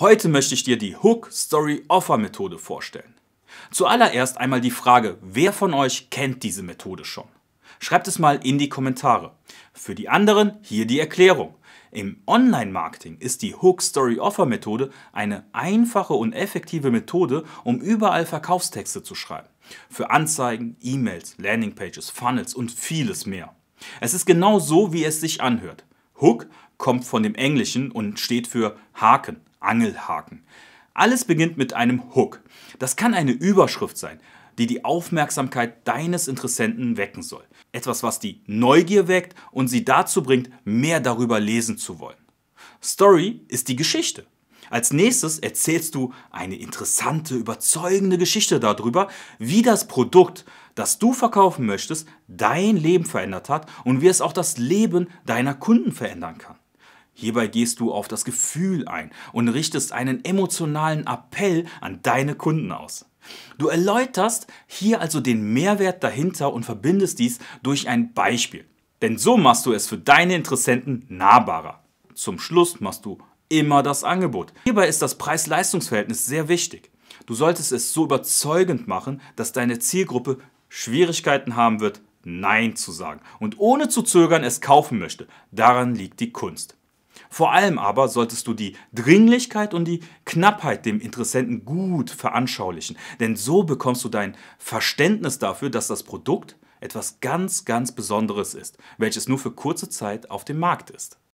Heute möchte ich dir die Hook Story Offer Methode vorstellen. Zuallererst einmal die Frage, wer von euch kennt diese Methode schon? Schreibt es mal in die Kommentare. Für die anderen hier die Erklärung. Im Online-Marketing ist die Hook Story Offer Methode eine einfache und effektive Methode, um überall Verkaufstexte zu schreiben. Für Anzeigen, E-Mails, Landingpages, Funnels und vieles mehr. Es ist genau so, wie es sich anhört. Hook kommt von dem Englischen und steht für Haken, Angelhaken. Alles beginnt mit einem Hook. Das kann eine Überschrift sein, die die Aufmerksamkeit deines Interessenten wecken soll. Etwas, was die Neugier weckt und sie dazu bringt, mehr darüber lesen zu wollen. Story ist die Geschichte. Als nächstes erzählst du eine interessante, überzeugende Geschichte darüber, wie das Produkt, das du verkaufen möchtest, dein Leben verändert hat und wie es auch das Leben deiner Kunden verändern kann. Hierbei gehst du auf das Gefühl ein und richtest einen emotionalen Appell an deine Kunden aus. Du erläuterst hier also den Mehrwert dahinter und verbindest dies durch ein Beispiel. Denn so machst du es für deine Interessenten nahbarer. Zum Schluss machst du immer das Angebot. Hierbei ist das Preis-Leistungs-Verhältnis sehr wichtig. Du solltest es so überzeugend machen, dass deine Zielgruppe Schwierigkeiten haben wird, Nein zu sagen und ohne zu zögern es kaufen möchte. Daran liegt die Kunst. Vor allem aber solltest du die Dringlichkeit und die Knappheit dem Interessenten gut veranschaulichen, denn so bekommst du dein Verständnis dafür, dass das Produkt etwas ganz, ganz Besonderes ist, welches nur für kurze Zeit auf dem Markt ist.